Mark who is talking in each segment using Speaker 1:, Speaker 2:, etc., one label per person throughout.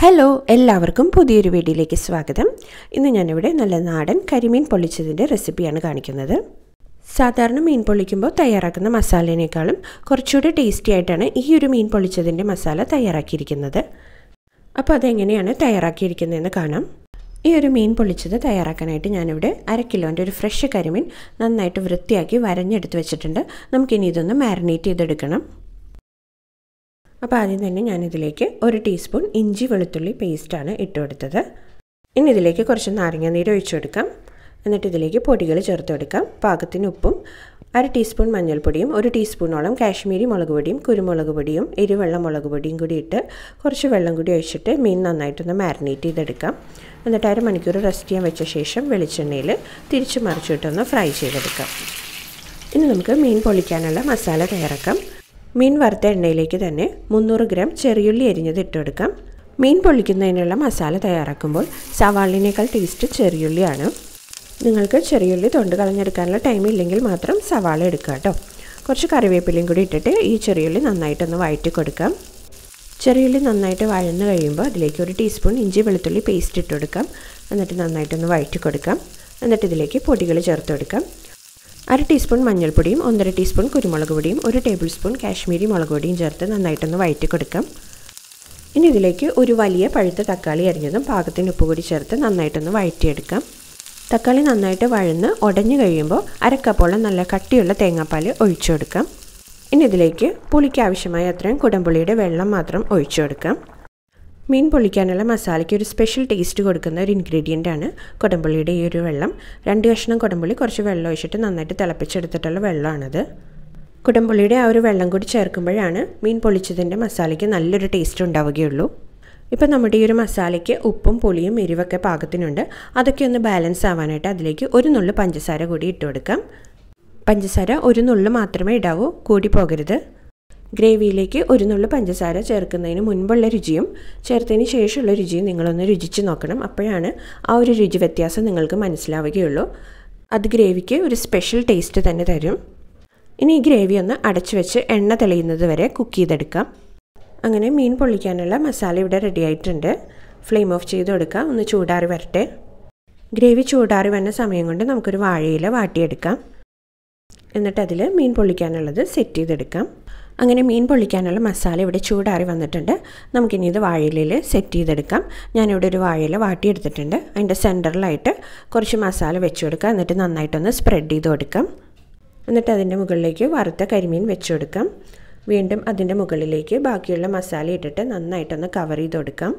Speaker 1: hello എല്ലാവർക്കും പുതിയൊരു വീഡിയോയിലേക്ക് സ്വാഗതം ഇന്ന് ഞാനിവിടെ നല്ല നാടൻ കരിമീൻ പൊള്ളിച്ചതിൻ്റെ റെസിപ്പിയാണ് കാണിക്കുന്നത് സാധാരണ മീൻ പൊള്ളിക്കുമ്പോൾ തയ്യാറാക്കുന്ന മസാലേനേക്കാളും കുറച്ചുകൂടി ടേസ്റ്റി ആയിട്ടാണ് ഈ ഒരു മീൻ പൊള്ളിച്ചതിൻ്റെ മസാല തയ്യാറാക്കിയിരിക്കുന്നത് അപ്പോൾ അതെങ്ങനെയാണ് തയ്യാറാക്കിയിരിക്കുന്നതെന്ന് കാണാം ഈ ഒരു മീൻ പൊള്ളിച്ചത് തയ്യാറാക്കാനായിട്ട് ഞാനിവിടെ അര കിലോൻ്റെ ഒരു ഫ്രഷ് കരിമീൻ നന്നായിട്ട് വൃത്തിയാക്കി വരഞ്ഞെടുത്ത് വെച്ചിട്ടുണ്ട് നമുക്കിനി ഇതൊന്ന് മാരിനേറ്റ് ചെയ്തെടുക്കണം അപ്പോൾ ആദ്യം തന്നെ ഞാനിതിലേക്ക് ഒരു ടീസ്പൂൺ ഇഞ്ചി വെളുത്തുള്ളി പേസ്റ്റാണ് ഇട്ട് കൊടുത്തത് ഇനി ഇതിലേക്ക് കുറച്ച് നാരങ്ങ നീര് ഒഴിച്ചു കൊടുക്കാം എന്നിട്ട് ഇതിലേക്ക് പൊടികൾ ചേർത്ത് കൊടുക്കാം പാകത്തിന് ഉപ്പും അര ടീസ്പൂൺ മഞ്ഞൾപ്പൊടിയും ഒരു ടീസ്പൂണോളം കാശ്മീരി മുളക് പൊടിയും കുരുമുളക് പൊടിയും എരിവെള്ളം മുളക് പൊടിയും കൂടി ഇട്ട് കുറച്ച് വെള്ളം കൂടി ഒഴിച്ചിട്ട് മീൻ നന്നായിട്ടൊന്ന് മാരിനേറ്റ് ചെയ്തെടുക്കാം എന്നിട്ട് അരമണിക്കൂർ മണിക്കൂർ റെസ്റ്റ് ചെയ്യാൻ വെച്ച ശേഷം വെളിച്ചെണ്ണയിൽ തിരിച്ച് മറിച്ചിട്ടൊന്ന് ഫ്രൈ ചെയ്തെടുക്കാം ഇനി നമുക്ക് മീൻ പൊളിക്കാനുള്ള മസാല തയ്യാറാക്കാം മീൻ വറുത്ത എണ്ണയിലേക്ക് തന്നെ മുന്നൂറ് ഗ്രാം ചെറിയുള്ളി അരിഞ്ഞത് ഇട്ടെടുക്കാം മീൻ പൊള്ളിക്കുന്നതിനുള്ള മസാല തയ്യാറാക്കുമ്പോൾ സവാളിനേക്കാൾ ടേസ്റ്റ് ചെറിയുള്ളിയാണ് നിങ്ങൾക്ക് ചെറിയുള്ളി തൊണ്ട് കളഞ്ഞെടുക്കാനുള്ള ടൈം ഇല്ലെങ്കിൽ മാത്രം സവാള എടുക്കുക കേട്ടോ കുറച്ച് കറിവേപ്പിലയും കൂടി ഇട്ടിട്ട് ഈ ചെറിയുള്ളി നന്നായിട്ടൊന്ന് വഴറ്റി കൊടുക്കാം ചെറിയുള്ളി നന്നായിട്ട് വഴന്ന് കഴിയുമ്പോൾ അതിലേക്ക് ഒരു ടീസ്പൂൺ ഇഞ്ചി വെളുത്തുള്ളി പേസ്റ്റ് ഇട്ട് കൊടുക്കാം എന്നിട്ട് നന്നായിട്ടൊന്ന് വഴറ്റി കൊടുക്കാം എന്നിട്ട് ഇതിലേക്ക് പൊടികൾ ചേർത്ത് കൊടുക്കാം അര ടീസ്പൂൺ മഞ്ഞൾപ്പൊടിയും ഒന്നര ടീസ്പൂൺ കുരുമുളക് പൊടിയും ഒരു ടേബിൾ സ്പൂൺ കാശ്മീരി മുളക് പൊടിയും ചേർത്ത് നന്നായിട്ടൊന്ന് വയറ്റി കൊടുക്കാം ഇനി ഇതിലേക്ക് ഒരു വലിയ പഴുത്ത തക്കാളി അരിഞ്ഞതും പാകത്തിന് ഉപ്പ് കൂടി ചേർത്ത് നന്നായിട്ടൊന്ന് വയറ്റിയെടുക്കാം തക്കാളി നന്നായിട്ട് വഴന്ന് ഉടഞ്ഞു കഴിയുമ്പോൾ അരക്കപ്പോളം നല്ല കട്ടിയുള്ള തേങ്ങാപ്പാൽ ഒഴിച്ചു കൊടുക്കാം ഇനി ഇതിലേക്ക് പുളിക്ക് ആവശ്യമായ അത്രയും കുടംപുളിയുടെ വെള്ളം മാത്രം ഒഴിച്ചു കൊടുക്കാം മീൻ പൊള്ളിക്കാനുള്ള മസാലയ്ക്ക് ഒരു സ്പെഷ്യൽ ടേസ്റ്റ് കൊടുക്കുന്ന ഒരു ഇൻഗ്രീഡിയൻ്റ് ആണ് കൊടമ്പുള്ളിയുടെ ഈ ഒരു വെള്ളം രണ്ട് കഷ്ണം കൊടമ്പുള്ളി കുറച്ച് വെള്ളം ഒഴിച്ചിട്ട് നന്നായിട്ട് തിളപ്പിച്ചെടുത്തിട്ടുള്ള വെള്ളമാണത് കുടംപുള്ളിയുടെ ആ ഒരു വെള്ളം കൂടി ചേർക്കുമ്പോഴാണ് മീൻ പൊളിച്ചതിൻ്റെ മസാലയ്ക്ക് നല്ലൊരു ടേസ്റ്റ് ഉണ്ടാവുകയുള്ളൂ ഇപ്പം നമ്മുടെ ഈ ഒരു മസാലയ്ക്ക് ഉപ്പും പുളിയും എരിവൊക്കെ പാകത്തിനുണ്ട് അതൊക്കെ ഒന്ന് ബാലൻസ് ആവാനായിട്ട് അതിലേക്ക് ഒരു നുള്ളു പഞ്ചസാര കൂടി ഇട്ട് കൊടുക്കാം പഞ്ചസാര ഒരു നുള്ളു മാത്രമേ ഇടാവൂ കൂടി പോകരുത് ഗ്രേവിയിലേക്ക് ഒരു നുള്ളു പഞ്ചസാര ചേർക്കുന്നതിന് മുൻപുള്ള രുചിയും ചേർത്തതിന് ശേഷമുള്ള രുചിയും നിങ്ങളൊന്ന് രുചിച്ച് നോക്കണം അപ്പോഴാണ് ആ ഒരു രുചി വ്യത്യാസം നിങ്ങൾക്ക് മനസ്സിലാവുകയുള്ളൂ അത് ഗ്രേവിക്ക് ഒരു സ്പെഷ്യൽ ടേസ്റ്റ് തന്നെ തരും ഇനി ഈ ഗ്രേവി ഒന്ന് അടച്ചു വെച്ച് എണ്ണ തെളിയുന്നത് വരെ കുക്ക് ചെയ്തെടുക്കാം അങ്ങനെ മീൻ പൊള്ളിക്കാനുള്ള മസാല ഇവിടെ റെഡി ആയിട്ടുണ്ട് ഫ്ലെയിം ഓഫ് ചെയ്ത് കൊടുക്കാം ഒന്ന് ചൂടാറി വരട്ടെ ഗ്രേവി ചൂടാറി വന്ന സമയം കൊണ്ട് നമുക്കൊരു വാഴയില വാട്ടിയെടുക്കാം എന്നിട്ട് മീൻ പൊള്ളിക്കാനുള്ളത് സെറ്റ് ചെയ്തെടുക്കാം അങ്ങനെ മീൻ പൊള്ളിക്കാനുള്ള മസാല ഇവിടെ ചൂടാറി വന്നിട്ടുണ്ട് നമുക്കിനി ഇത് വാഴയിലയിൽ സെറ്റ് ചെയ്തെടുക്കാം ഞാനിവിടെ ഒരു വാഴയില വാട്ടിയെടുത്തിട്ടുണ്ട് അതിൻ്റെ സെൻറ്ററിലായിട്ട് കുറച്ച് മസാല വെച്ച് കൊടുക്കുക എന്നിട്ട് നന്നായിട്ടൊന്ന് സ്പ്രെഡ് ചെയ്ത് കൊടുക്കാം എന്നിട്ട് അതിൻ്റെ മുകളിലേക്ക് വറുത്ത കരിമീൻ വെച്ച് കൊടുക്കാം വീണ്ടും അതിൻ്റെ മുകളിലേക്ക് ബാക്കിയുള്ള മസാല ഇട്ടിട്ട് നന്നായിട്ടൊന്ന് കവർ ചെയ്ത് കൊടുക്കാം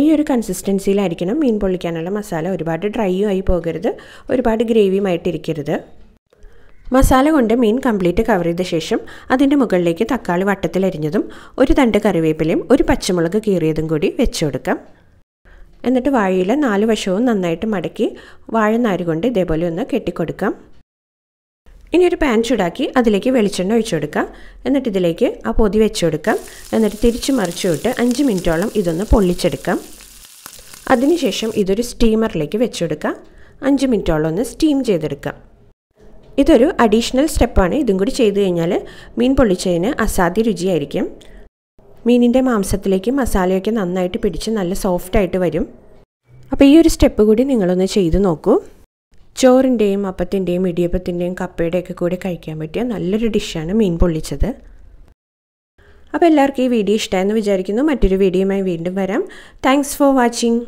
Speaker 1: ഈ ഒരു കൺസിസ്റ്റൻസിയിലായിരിക്കണം മീൻ പൊള്ളിക്കാനുള്ള മസാല ഒരുപാട് ഡ്രൈയും ആയി പോകരുത് ഒരുപാട് ഗ്രേവിയുമായിട്ടിരിക്കരുത് മസാല കൊണ്ട് മീൻ കംപ്ലീറ്റ് കവർ ചെയ്ത ശേഷം അതിൻ്റെ മുകളിലേക്ക് തക്കാളി വട്ടത്തിലരിഞ്ഞതും ഒരു തണ്ട് കറിവേപ്പിലയും ഒരു പച്ചമുളക് കീറിയതും കൂടി വെച്ചു കൊടുക്കാം എന്നിട്ട് വാഴയില നാല് വശവും നന്നായിട്ട് മടക്കി വാഴനാരി കൊണ്ട് ഇതേപോലെ ഒന്ന് കെട്ടിക്കൊടുക്കാം ഇനി ഒരു പാൻ ചൂടാക്കി അതിലേക്ക് വെളിച്ചെണ്ണ ഒഴിച്ചു കൊടുക്കാം എന്നിട്ട് ഇതിലേക്ക് ആ പൊതി വെച്ചു കൊടുക്കാം എന്നിട്ട് തിരിച്ച് മറിച്ചു വിട്ട് അഞ്ച് മിനിറ്റോളം ഇതൊന്ന് പൊള്ളിച്ചെടുക്കാം അതിനുശേഷം ഇതൊരു സ്റ്റീമറിലേക്ക് വെച്ചു കൊടുക്കാം അഞ്ച് മിനിറ്റോളം ഒന്ന് സ്റ്റീം ചെയ്തെടുക്കാം ഇതൊരു അഡീഷണൽ സ്റ്റെപ്പാണ് ഇതും കൂടി ചെയ്തു കഴിഞ്ഞാൽ മീൻ പൊള്ളിച്ചതിന് അസാധ്യ രുചിയായിരിക്കും മീനിൻ്റെ മാംസത്തിലേക്ക് മസാലയൊക്കെ നന്നായിട്ട് പിടിച്ച് നല്ല സോഫ്റ്റായിട്ട് വരും അപ്പോൾ ഈ ഒരു സ്റ്റെപ്പ് കൂടി നിങ്ങളൊന്ന് ചെയ്ത് നോക്കൂ ചോറിൻ്റെയും അപ്പത്തിൻ്റെയും ഇടിയപ്പത്തിൻ്റെയും കപ്പയുടെയൊക്കെ കൂടി കഴിക്കാൻ പറ്റിയ നല്ലൊരു ഡിഷാണ് മീൻ പൊള്ളിച്ചത് അപ്പോൾ എല്ലാവർക്കും ഈ വീഡിയോ ഇഷ്ടമായെന്ന് വിചാരിക്കുന്നു മറ്റൊരു വീഡിയോയുമായി വീണ്ടും വരാം താങ്ക്സ് ഫോർ വാച്ചിങ്